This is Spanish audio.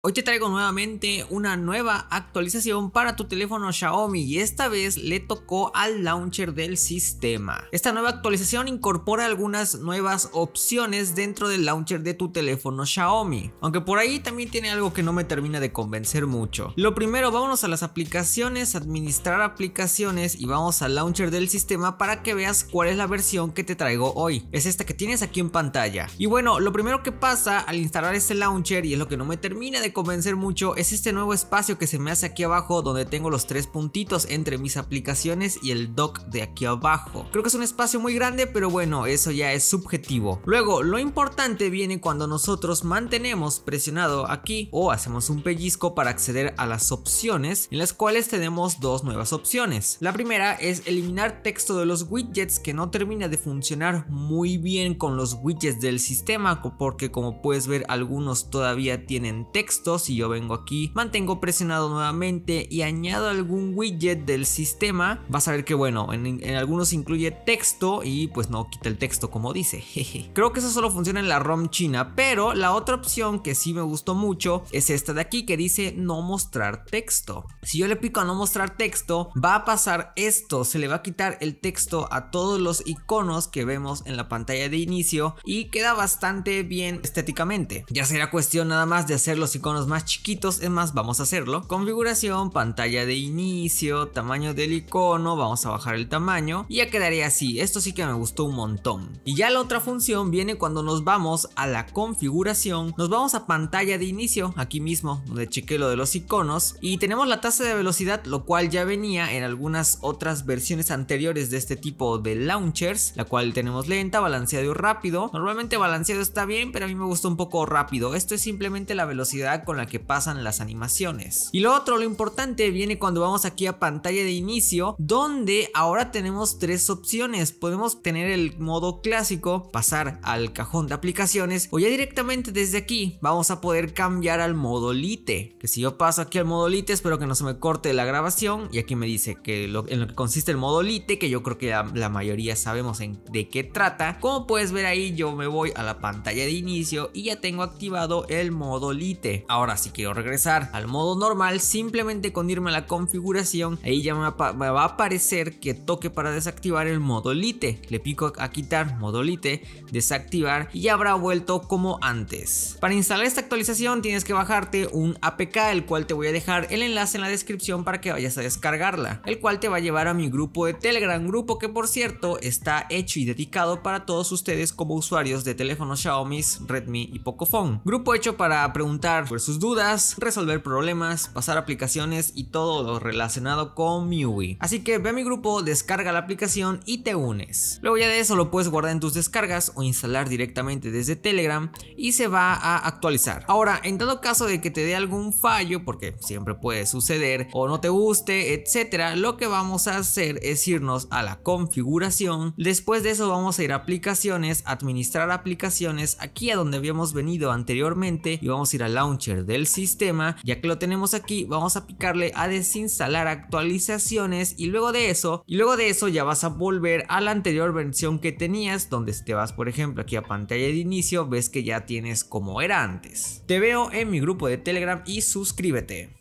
Hoy te traigo nuevamente una nueva actualización para tu teléfono Xiaomi y esta vez le tocó al launcher del sistema. Esta nueva actualización incorpora algunas nuevas opciones dentro del launcher de tu teléfono Xiaomi, aunque por ahí también tiene algo que no me termina de convencer mucho. Lo primero, vámonos a las aplicaciones, administrar aplicaciones y vamos al launcher del sistema para que veas cuál es la versión que te traigo hoy. Es esta que tienes aquí en pantalla. Y bueno, lo primero que pasa al instalar este launcher y es lo que no me termina de convencer mucho es este nuevo espacio que se me hace aquí abajo donde tengo los tres puntitos entre mis aplicaciones y el dock de aquí abajo. Creo que es un espacio muy grande, pero bueno, eso ya es subjetivo. Luego, lo importante viene cuando nosotros mantenemos presionado aquí o hacemos un pellizco para acceder a las opciones, en las cuales tenemos dos nuevas opciones. La primera es eliminar texto de los widgets que no termina de funcionar muy bien con los widgets del sistema, porque como puedes ver algunos todavía tienen texto si yo vengo aquí, mantengo presionado nuevamente y añado algún widget del sistema, vas a ver que bueno, en, algunos incluye texto y pues no quita el texto como dice. Creo que eso solo funciona en la ROM china, pero la otra opción que sí me gustó mucho es esta de aquí que dice no mostrar texto. Si yo le pico a no mostrar texto, va a pasar esto, se le va a quitar el texto a todos los iconos que vemos en la pantalla de inicio y queda bastante bien estéticamente. Ya será cuestión nada más de hacer los iconos los más chiquitos, es más, vamos a hacerlo. Configuración, pantalla de inicio, tamaño del icono, vamos a bajar el tamaño y ya quedaría así, esto sí que me gustó un montón. Y ya la otra función viene cuando nos vamos a la configuración, nos vamos a pantalla de inicio, aquí mismo, donde cheque lo de los iconos y tenemos la tasa de velocidad, lo cual ya venía en algunas otras versiones anteriores de este tipo de launchers, la cual tenemos lenta, balanceado y rápido. Normalmente balanceado está bien, pero a mí me gusta un poco rápido. Esto es simplemente la velocidad con la que pasan las animaciones. Y lo otro, lo importante, viene cuando vamos aquí a pantalla de inicio, donde ahora tenemos tres opciones. Podemos tener el modo clásico, pasar al cajón de aplicaciones o ya directamente desde aquí vamos a poder cambiar al modo lite. Que si yo paso aquí al modo lite, espero que no se me corte la grabación y aquí me dice que en lo que consiste el modo lite, que yo creo que la, mayoría sabemos en, de qué trata. Como puedes ver ahí, yo me voy a la pantalla de inicio y ya tengo activado el modo lite. Ahora si quiero regresar al modo normal, simplemente con irme a la configuración, ahí ya me, va a aparecer que toque para desactivar el modo Lite. Le pico a, quitar modo Lite, desactivar y ya habrá vuelto como antes. Para instalar esta actualización tienes que bajarte un APK, el cual te voy a dejar el enlace en la descripción para que vayas a descargarla, el cual te va a llevar a mi grupo de Telegram, grupo que por cierto está hecho y dedicado para todos ustedes como usuarios de teléfonos Xiaomi, Redmi y Pocophone. Grupo hecho para preguntar sus dudas, resolver problemas, pasar aplicaciones y todo lo relacionado con MIUI. Así que ve a mi grupo, descarga la aplicación y te unes. Luego ya de eso lo puedes guardar en tus descargas o instalar directamente desde Telegram y se va a actualizar. Ahora, en dado caso de que te dé algún fallo, porque siempre puede suceder, o no te guste, etcétera, lo que vamos a hacer es irnos a la configuración. Después de eso vamos a ir a aplicaciones, administrar aplicaciones, aquí a donde habíamos venido anteriormente y vamos a ir a launch del sistema. Ya que lo tenemos aquí, vamos a picarle a desinstalar actualizaciones y luego de eso, y luego de eso ya vas a volver a la anterior versión que tenías, donde te vas por ejemplo aquí a pantalla de inicio, ves que ya tienes como era antes. Te veo en mi grupo de Telegram y suscríbete.